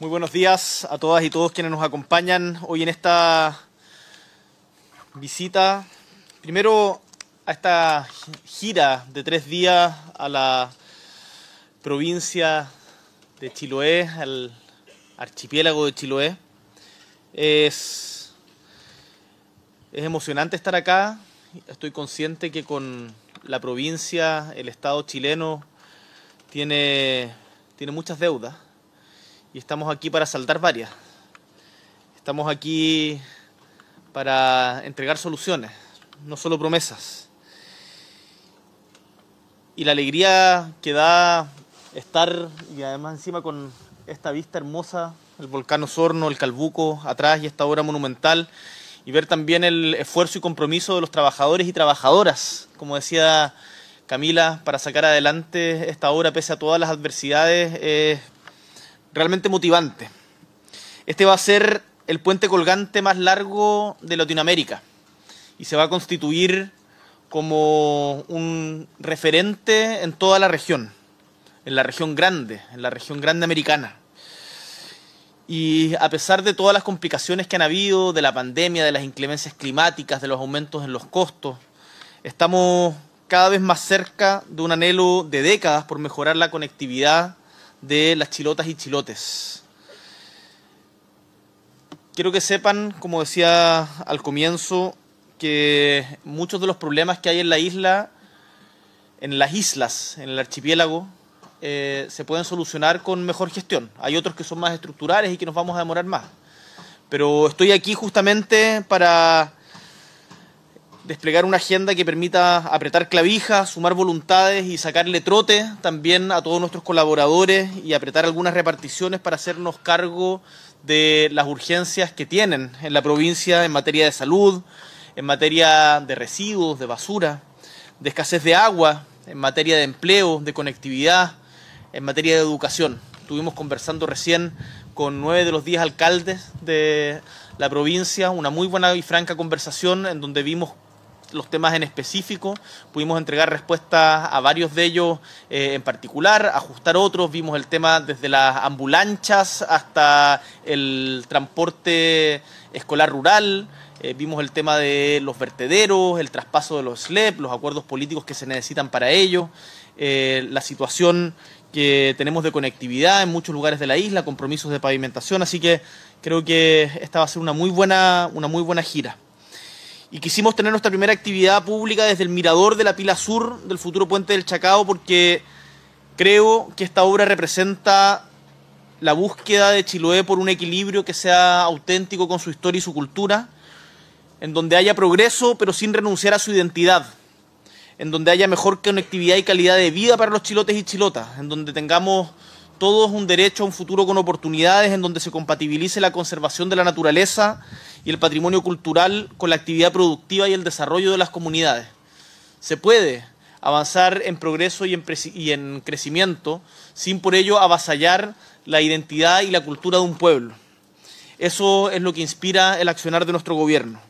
Muy buenos días a todas y todos quienes nos acompañan hoy en esta visita. Primero a esta gira de tres días a la provincia de Chiloé, al archipiélago de Chiloé. Es, es emocionante estar acá. Estoy consciente que con la provincia, el Estado chileno, tiene, tiene muchas deudas y estamos aquí para saltar varias. Estamos aquí para entregar soluciones, no solo promesas. Y la alegría que da estar y además encima con esta vista hermosa, el volcán Osorno, el Calbuco atrás y esta obra monumental y ver también el esfuerzo y compromiso de los trabajadores y trabajadoras, como decía Camila, para sacar adelante esta obra pese a todas las adversidades realmente motivante. Este va a ser el puente colgante más largo de Latinoamérica y se va a constituir como un referente en toda la región, en la región grande, en la región grande americana. Y a pesar de todas las complicaciones que han habido, de la pandemia, de las inclemencias climáticas, de los aumentos en los costos, estamos cada vez más cerca de un anhelo de décadas por mejorar la conectividad de las chilotas y chilotes. Quiero que sepan, como decía al comienzo, que muchos de los problemas que hay en la isla, en las islas, en el archipiélago, eh, se pueden solucionar con mejor gestión. Hay otros que son más estructurales y que nos vamos a demorar más. Pero estoy aquí justamente para desplegar una agenda que permita apretar clavijas, sumar voluntades y sacarle trote también a todos nuestros colaboradores y apretar algunas reparticiones para hacernos cargo de las urgencias que tienen en la provincia en materia de salud, en materia de residuos, de basura, de escasez de agua, en materia de empleo, de conectividad, en materia de educación. Estuvimos conversando recién con nueve de los diez alcaldes de la provincia, una muy buena y franca conversación en donde vimos los temas en específico, pudimos entregar respuestas a varios de ellos eh, en particular, ajustar otros, vimos el tema desde las ambulanchas hasta el transporte escolar rural, eh, vimos el tema de los vertederos, el traspaso de los SLEP, los acuerdos políticos que se necesitan para ello, eh, la situación que tenemos de conectividad en muchos lugares de la isla, compromisos de pavimentación, así que creo que esta va a ser una muy buena, una muy buena gira y quisimos tener nuestra primera actividad pública desde el mirador de la pila sur del futuro puente del Chacao porque creo que esta obra representa la búsqueda de Chiloé por un equilibrio que sea auténtico con su historia y su cultura, en donde haya progreso pero sin renunciar a su identidad, en donde haya mejor conectividad y calidad de vida para los chilotes y chilotas, en donde tengamos todos un derecho a un futuro con oportunidades, en donde se compatibilice la conservación de la naturaleza y el patrimonio cultural con la actividad productiva y el desarrollo de las comunidades. Se puede avanzar en progreso y en, y en crecimiento sin por ello avasallar la identidad y la cultura de un pueblo. Eso es lo que inspira el accionar de nuestro gobierno.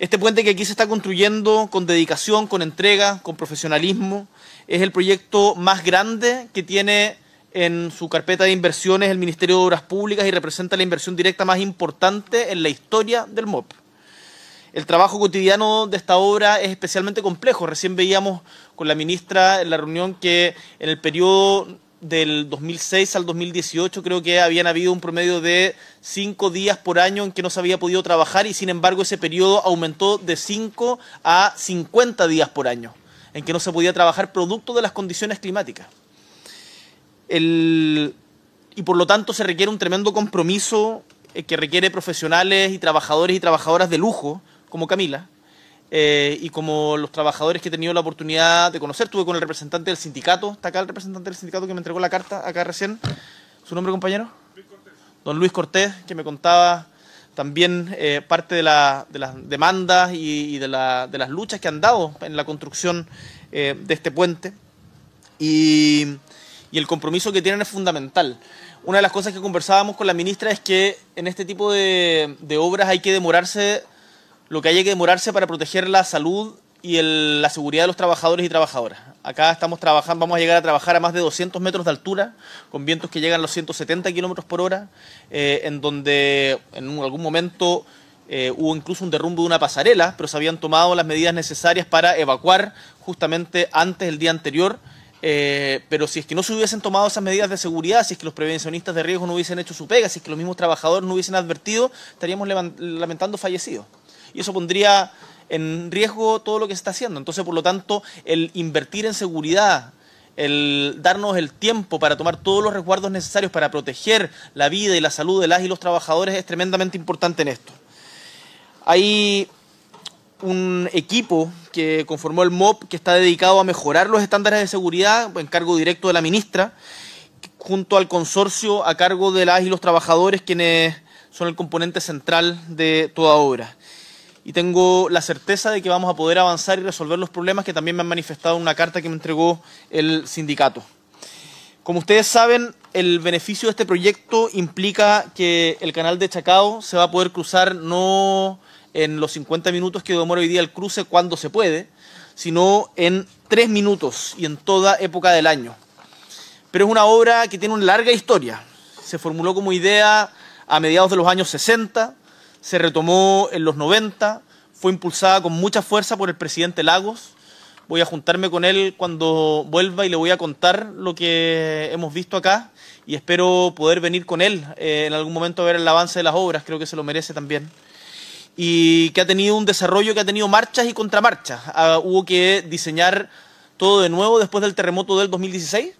Este puente que aquí se está construyendo con dedicación, con entrega, con profesionalismo, es el proyecto más grande que tiene en su carpeta de inversiones el Ministerio de Obras Públicas y representa la inversión directa más importante en la historia del MOP. El trabajo cotidiano de esta obra es especialmente complejo. Recién veíamos con la ministra en la reunión que en el periodo del 2006 al 2018 creo que habían habido un promedio de cinco días por año en que no se había podido trabajar y sin embargo ese periodo aumentó de 5 a 50 días por año en que no se podía trabajar producto de las condiciones climáticas y por lo tanto se requiere un tremendo compromiso eh, que requiere profesionales y trabajadores y trabajadoras de lujo, como Camila, eh, y como los trabajadores que he tenido la oportunidad de conocer. Estuve con el representante del sindicato, está acá el representante del sindicato que me entregó la carta acá recién. ¿Su nombre, compañero? Don Luis Cortés, que me contaba también eh, parte de, las demandas y, de, las luchas que han dado en la construcción de este puente. Y y el compromiso que tienen es fundamental. Una de las cosas que conversábamos con la ministra es que en este tipo de, obras hay que demorarse lo que haya que demorarse para proteger la salud y la seguridad de los trabajadores y trabajadoras. Acá estamos trabajando, vamos a llegar a trabajar a más de 200 metros de altura, con vientos que llegan a los 170 kilómetros por hora, eh, en donde en algún momento eh, hubo incluso un derrumbe de una pasarela, pero se habían tomado las medidas necesarias para evacuar justamente antes, el día anterior, eh, pero si es que no se hubiesen tomado esas medidas de seguridad, si es que los prevencionistas de riesgo no hubiesen hecho su pega, si es que los mismos trabajadores no hubiesen advertido, estaríamos lamentando fallecidos. Y eso pondría en riesgo todo lo que se está haciendo. Entonces, por lo tanto, el invertir en seguridad, el darnos el tiempo para tomar todos los resguardos necesarios para proteger la vida y la salud de las y los trabajadores es tremendamente importante en esto. Hay un equipo que conformó el MOP que está dedicado a mejorar los estándares de seguridad en cargo directo de la ministra, junto al consorcio a cargo de las y los trabajadores quienes son el componente central de toda obra. Y tengo la certeza de que vamos a poder avanzar y resolver los problemas que también me han manifestado en una carta que me entregó el sindicato. Como ustedes saben, el beneficio de este proyecto implica que el canal de Chacao se va a poder cruzar no en los 50 minutos que demora hoy día el cruce cuando se puede, sino en tres minutos y en toda época del año. Pero es una obra que tiene una larga historia. Se formuló como idea a mediados de los años 60, se retomó en los 90, fue impulsada con mucha fuerza por el presidente Lagos. Voy a juntarme con él cuando vuelva y le voy a contar lo que hemos visto acá y espero poder venir con él eh, en algún momento a ver el avance de las obras, creo que se lo merece también y que ha tenido un desarrollo que ha tenido marchas y contramarchas. Ah, hubo que diseñar todo de nuevo después del terremoto del 2016.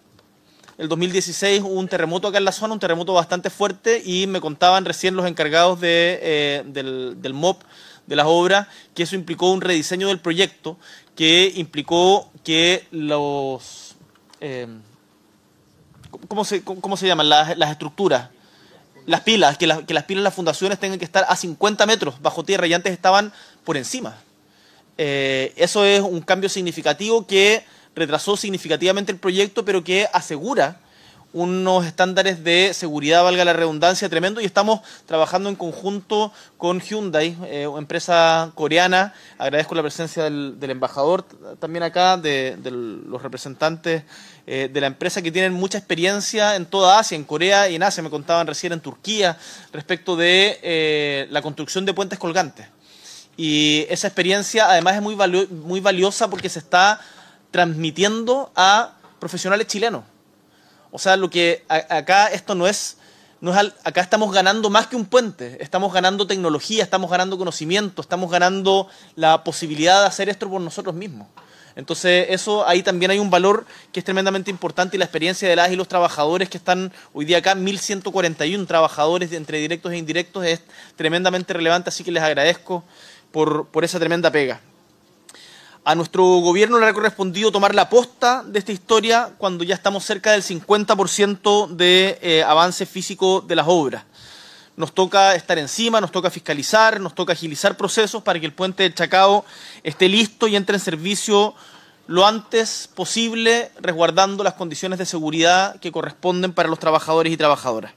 El 2016 hubo un terremoto acá en la zona, un terremoto bastante fuerte y me contaban recién los encargados de, eh, del, del MOP de las obras que eso implicó un rediseño del proyecto que implicó que los... Eh, ¿cómo, se, ¿Cómo llaman? Las, las estructuras las pilas, que, que las pilas de las fundaciones tengan que estar a 50 metros bajo tierra y antes estaban por encima. Eh, eso es un cambio significativo que retrasó significativamente el proyecto, pero que asegura unos estándares de seguridad, valga la redundancia, tremendo y estamos trabajando en conjunto con Hyundai, eh, empresa coreana. Agradezco la presencia del, embajador también acá, de, los representantes eh, de la empresa que tienen mucha experiencia en toda Asia, en Corea y en Asia, me contaban recién en Turquía, respecto de eh, la construcción de puentes colgantes. Y esa experiencia además es muy, muy valiosa porque se está transmitiendo a profesionales chilenos o sea, lo que acá esto no es, no es acá estamos ganando más que un puente, estamos ganando tecnología, estamos ganando conocimiento, estamos ganando la posibilidad de hacer esto por nosotros mismos. Entonces, eso ahí también hay un valor que es tremendamente importante y la experiencia de las y los trabajadores que están hoy día acá, 1141 trabajadores entre directos e indirectos, es tremendamente relevante, así que les agradezco por esa tremenda pega. A nuestro gobierno le ha correspondido tomar la posta de esta historia cuando ya estamos cerca del 50% de eh, avance físico de las obras. Nos toca estar encima, nos toca fiscalizar, nos toca agilizar procesos para que el puente de Chacao esté listo y entre en servicio lo antes posible, resguardando las condiciones de seguridad que corresponden para los trabajadores y trabajadoras.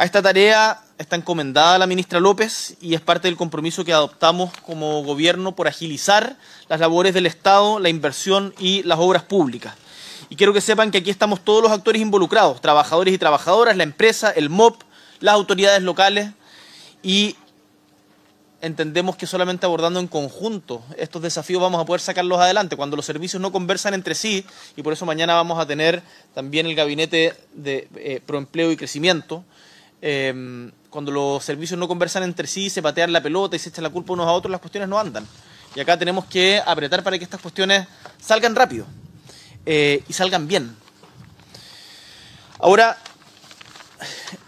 A esta tarea está encomendada la ministra López y es parte del compromiso que adoptamos como gobierno por agilizar las labores del Estado, la inversión y las obras públicas. Y quiero que sepan que aquí estamos todos los actores involucrados, trabajadores y trabajadoras, la empresa, el MOP, las autoridades locales y entendemos que solamente abordando en conjunto estos desafíos vamos a poder sacarlos adelante, cuando los servicios no conversan entre sí, y por eso mañana vamos a tener también el gabinete de eh, proempleo y crecimiento, Em, cuando los servicios no conversan entre sí, se patean la pelota y se echan la culpa unos a otros, las cuestiones no andan. Y acá tenemos que apretar para que estas cuestiones salgan rápido eh, y salgan bien. Ahora,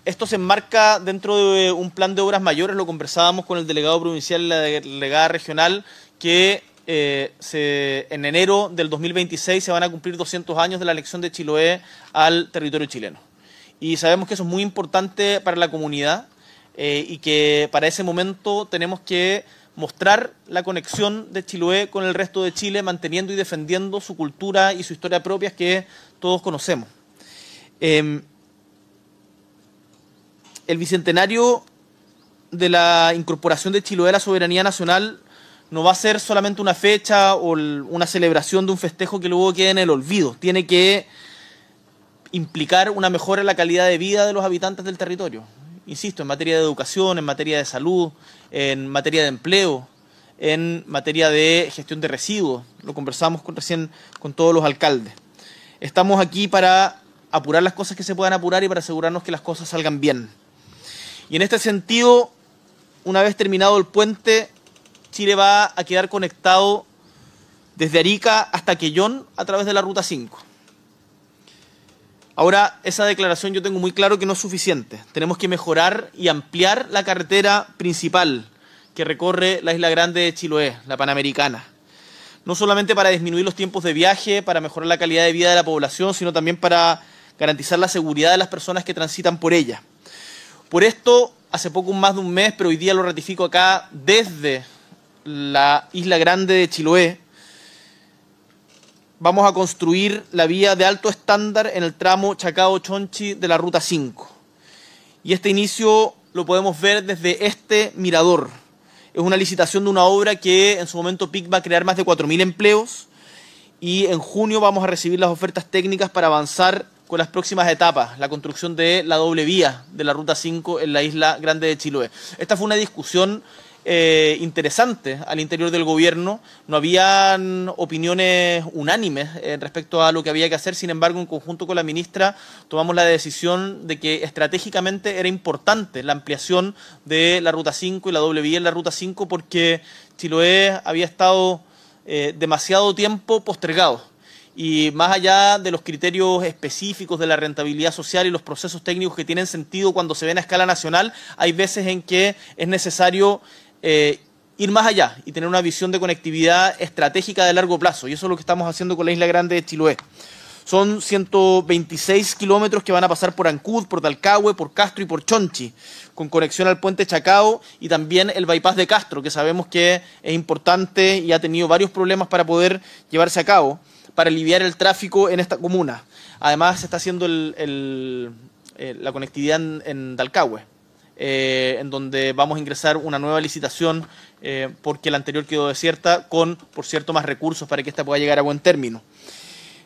esto se enmarca dentro de un plan de obras mayores, lo conversábamos con el delegado provincial y la delegada regional, que eh, se, en enero del 2026 se van a cumplir 200 años de la elección de Chiloé al territorio chileno y sabemos que eso es muy importante para la comunidad eh, y que para ese momento tenemos que mostrar la conexión de Chiloé con el resto de Chile, manteniendo y defendiendo su cultura y su historia propia que todos conocemos. Em, el bicentenario de la incorporación de Chiloé a la soberanía nacional no va a ser solamente una fecha o una celebración de un festejo que luego quede en el olvido. Tiene que implicar una mejora en la calidad de vida de los habitantes del territorio. Insisto, en materia de educación, en materia de salud, en materia de empleo, en materia de gestión de residuos. Lo conversamos con, recién con todos los alcaldes. Estamos aquí para apurar las cosas que se puedan apurar y para asegurarnos que las cosas salgan bien. Y en este sentido, una vez terminado el puente, Chile va a quedar conectado desde Arica hasta Quellón a través de la Ruta 5. Ahora, esa declaración yo tengo muy claro que no es suficiente. Tenemos que mejorar y ampliar la carretera principal que recorre la isla grande de Chiloé, la Panamericana. No solamente para disminuir los tiempos de viaje, para mejorar la calidad de vida de la población, sino también para garantizar la seguridad de las personas que transitan por ella. Por esto, hace poco más de un mes, pero hoy día lo ratifico acá desde la isla grande de Chiloé, vamos a construir la vía de alto estándar en el tramo Chacao-Chonchi de la Ruta 5. Y este inicio lo podemos ver desde este mirador. Es una licitación de una obra que en su momento PIC va a crear más de 4.000 empleos y en junio vamos a recibir las ofertas técnicas para avanzar con las próximas etapas, la construcción de la doble vía de la Ruta 5 en la isla Grande de Chiloé. Esta fue una discusión eh, interesante interesantes al interior del gobierno. No habían opiniones unánimes eh, respecto a lo que había que hacer. Sin embargo, en conjunto con la ministra tomamos la decisión de que estratégicamente era importante la ampliación de la Ruta 5 y la doble vía en la Ruta 5 porque Chiloé había estado eh, demasiado tiempo postergado y más allá de los criterios específicos de la rentabilidad social y los procesos técnicos que tienen sentido cuando se ven a escala nacional, hay veces en que es necesario eh, ir más allá y tener una visión de conectividad estratégica de largo plazo. Y eso es lo que estamos haciendo con la Isla Grande de Chiloé. Son 126 kilómetros que van a pasar por Ancud, por Talcahué, por Castro y por Chonchi, con conexión al puente Chacao y también el bypass de Castro, que sabemos que es importante y ha tenido varios problemas para poder llevarse a cabo, para aliviar el tráfico en esta comuna. Además, se está haciendo eh, la conectividad en, en eh, en donde vamos a ingresar una nueva licitación eh, porque la anterior quedó desierta, con, por cierto, más recursos para que esta pueda llegar a buen término.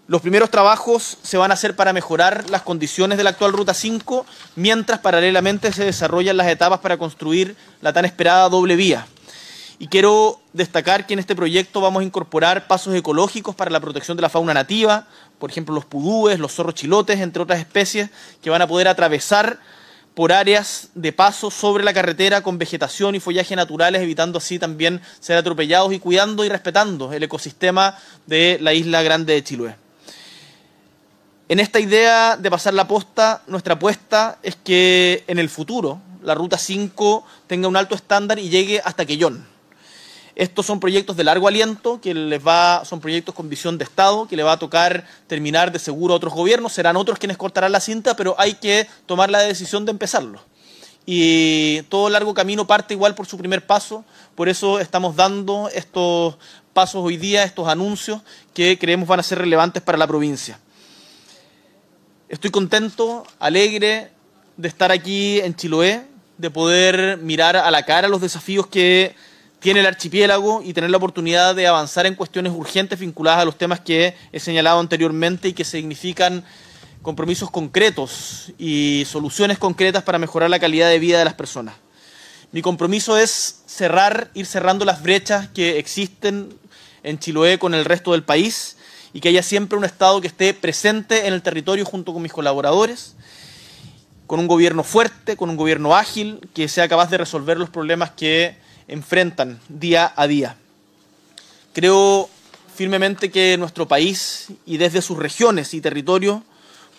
Los primeros trabajos se van a hacer para mejorar las condiciones de la actual Ruta 5, mientras paralelamente se desarrollan las etapas para construir la tan esperada doble vía. Y quiero destacar que en este proyecto vamos a incorporar pasos ecológicos para la protección de la fauna nativa, por ejemplo los pudúes, los zorros chilotes, entre otras especies, que van a poder atravesar por áreas de paso sobre la carretera con vegetación y follaje naturales, evitando así también ser atropellados y cuidando y respetando el ecosistema de la isla grande de Chiloé. En esta idea de pasar la posta, nuestra apuesta es que en el futuro la ruta 5 tenga un alto estándar y llegue hasta Quellón estos son proyectos de largo aliento, que les va, son proyectos con visión de Estado, que le va a tocar terminar de seguro a otros gobiernos, serán otros quienes cortarán la cinta, pero hay que tomar la decisión de empezarlo. Y todo largo camino parte igual por su primer paso, por eso estamos dando estos pasos hoy día, estos anuncios que creemos van a ser relevantes para la provincia. Estoy contento, alegre de estar aquí en Chiloé, de poder mirar a la cara los desafíos que tiene el archipiélago y tener la oportunidad de avanzar en cuestiones urgentes vinculadas a los temas que he señalado anteriormente y que significan compromisos concretos y soluciones concretas para mejorar la calidad de vida de las personas. Mi compromiso es cerrar, ir cerrando las brechas que existen en Chiloé con el resto del país y que haya siempre un Estado que esté presente en el territorio junto con mis colaboradores, con un gobierno fuerte, con un gobierno ágil, que sea capaz de resolver los problemas que enfrentan día a día. Creo firmemente que nuestro país y desde sus regiones y territorios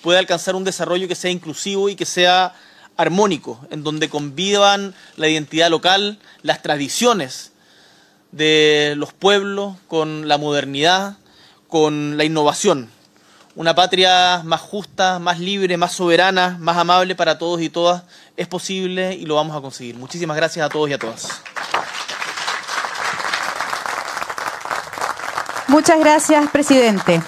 puede alcanzar un desarrollo que sea inclusivo y que sea armónico, en donde convivan la identidad local, las tradiciones de los pueblos con la modernidad, con la innovación. Una patria más justa, más libre, más soberana, más amable para todos y todas es posible y lo vamos a conseguir. Muchísimas gracias a todos y a todas. Muchas gracias, presidente.